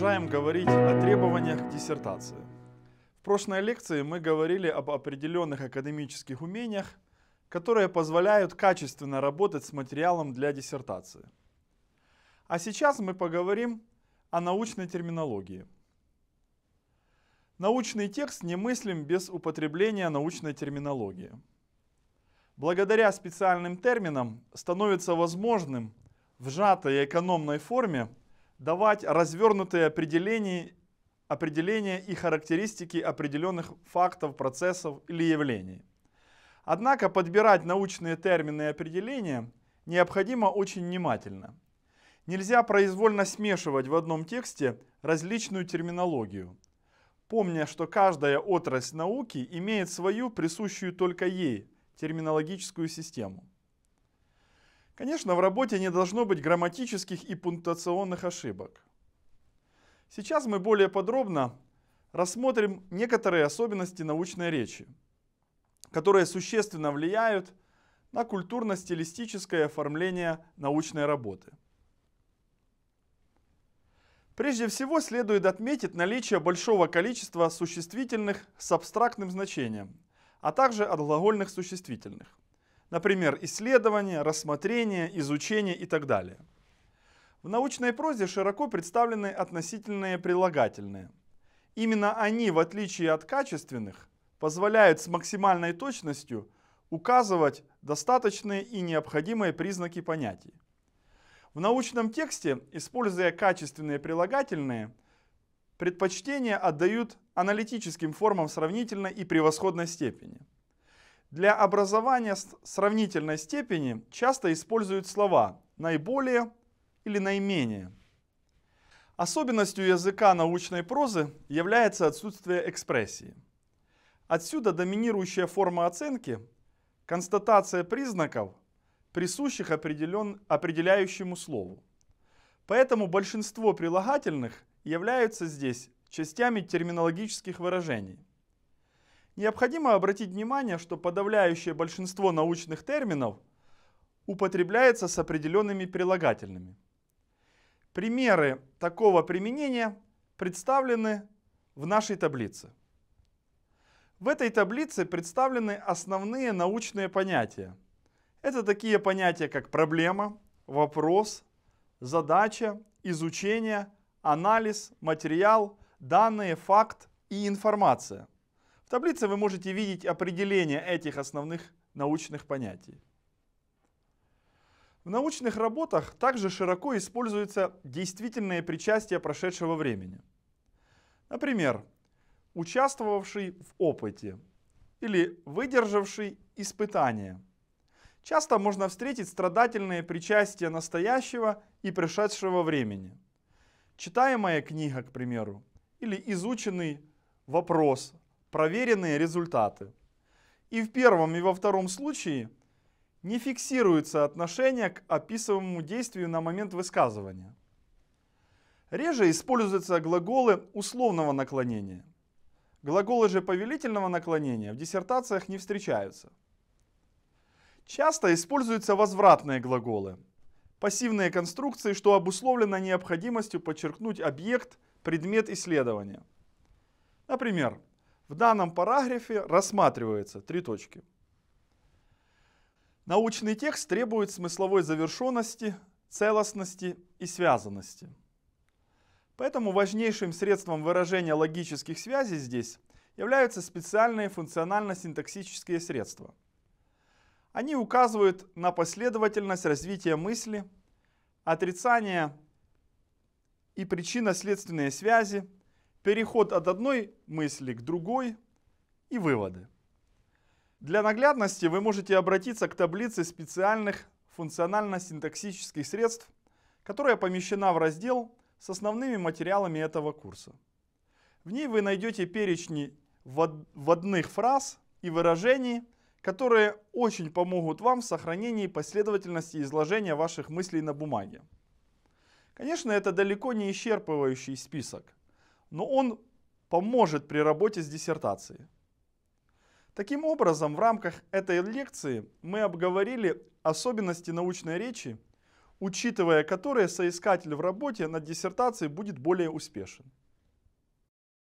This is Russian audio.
продолжаем говорить о требованиях к диссертации. В прошлой лекции мы говорили об определенных академических умениях, которые позволяют качественно работать с материалом для диссертации. А сейчас мы поговорим о научной терминологии. Научный текст не мыслим без употребления научной терминологии. Благодаря специальным терминам становится возможным в сжатой и экономной форме давать развернутые определения, определения и характеристики определенных фактов, процессов или явлений. Однако подбирать научные термины и определения необходимо очень внимательно. Нельзя произвольно смешивать в одном тексте различную терминологию, помня, что каждая отрасль науки имеет свою присущую только ей терминологическую систему. Конечно, в работе не должно быть грамматических и пунктуационных ошибок. Сейчас мы более подробно рассмотрим некоторые особенности научной речи, которые существенно влияют на культурно-стилистическое оформление научной работы. Прежде всего следует отметить наличие большого количества существительных с абстрактным значением, а также отглагольных существительных. Например, исследование, рассмотрение, изучение и так далее. В научной прозе широко представлены относительные прилагательные. Именно они, в отличие от качественных, позволяют с максимальной точностью указывать достаточные и необходимые признаки понятий. В научном тексте, используя качественные прилагательные, предпочтение отдают аналитическим формам сравнительной и превосходной степени. Для образования сравнительной степени часто используют слова «наиболее» или «наименее». Особенностью языка научной прозы является отсутствие экспрессии. Отсюда доминирующая форма оценки – констатация признаков, присущих определен, определяющему слову. Поэтому большинство прилагательных являются здесь частями терминологических выражений – Необходимо обратить внимание, что подавляющее большинство научных терминов употребляется с определенными прилагательными. Примеры такого применения представлены в нашей таблице. В этой таблице представлены основные научные понятия. Это такие понятия, как проблема, вопрос, задача, изучение, анализ, материал, данные, факт и информация – в таблице вы можете видеть определение этих основных научных понятий. В научных работах также широко используется действительное причастие прошедшего времени. Например, участвовавший в опыте или выдержавший испытание. Часто можно встретить страдательное причастие настоящего и прошедшего времени. Читаемая книга, к примеру, или изученный вопрос проверенные результаты. И в первом и во втором случае не фиксируется отношение к описываемому действию на момент высказывания. Реже используются глаголы условного наклонения. Глаголы же повелительного наклонения в диссертациях не встречаются. Часто используются возвратные глаголы, пассивные конструкции, что обусловлено необходимостью подчеркнуть объект, предмет исследования. Например, в данном параграфе рассматриваются три точки. Научный текст требует смысловой завершенности, целостности и связанности. Поэтому важнейшим средством выражения логических связей здесь являются специальные функционально-синтаксические средства. Они указывают на последовательность развития мысли, отрицание и причинно-следственные связи – переход от одной мысли к другой и выводы. Для наглядности вы можете обратиться к таблице специальных функционально-синтаксических средств, которая помещена в раздел с основными материалами этого курса. В ней вы найдете перечни вводных фраз и выражений, которые очень помогут вам в сохранении последовательности изложения ваших мыслей на бумаге. Конечно, это далеко не исчерпывающий список – но он поможет при работе с диссертацией. Таким образом, в рамках этой лекции мы обговорили особенности научной речи, учитывая которые соискатель в работе над диссертацией будет более успешен.